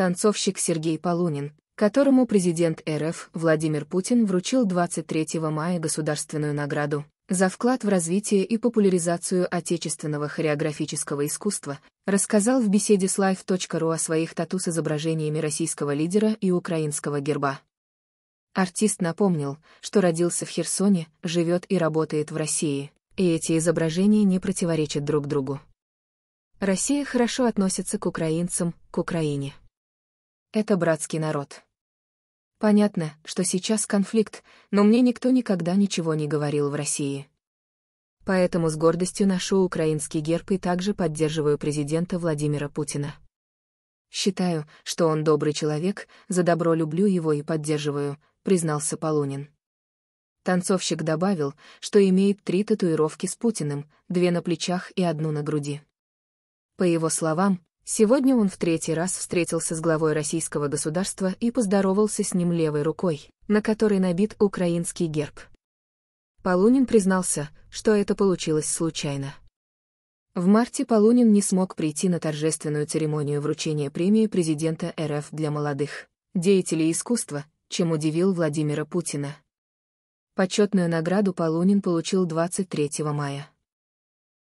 танцовщик Сергей Полунин, которому президент РФ Владимир Путин вручил 23 мая государственную награду за вклад в развитие и популяризацию отечественного хореографического искусства, рассказал в беседе с live.ru о своих тату с изображениями российского лидера и украинского герба. Артист напомнил, что родился в Херсоне, живет и работает в России, и эти изображения не противоречат друг другу. Россия хорошо относится к украинцам, к Украине. Это братский народ. Понятно, что сейчас конфликт, но мне никто никогда ничего не говорил в России. Поэтому с гордостью ношу украинский герб и также поддерживаю президента Владимира Путина. Считаю, что он добрый человек, за добро люблю его и поддерживаю, признался Полунин. Танцовщик добавил, что имеет три татуировки с Путиным, две на плечах и одну на груди. По его словам, Сегодня он в третий раз встретился с главой российского государства и поздоровался с ним левой рукой, на которой набит украинский герб. Полунин признался, что это получилось случайно. В марте Полунин не смог прийти на торжественную церемонию вручения премии президента РФ для молодых деятелей искусства, чем удивил Владимира Путина. Почетную награду Полунин получил 23 мая.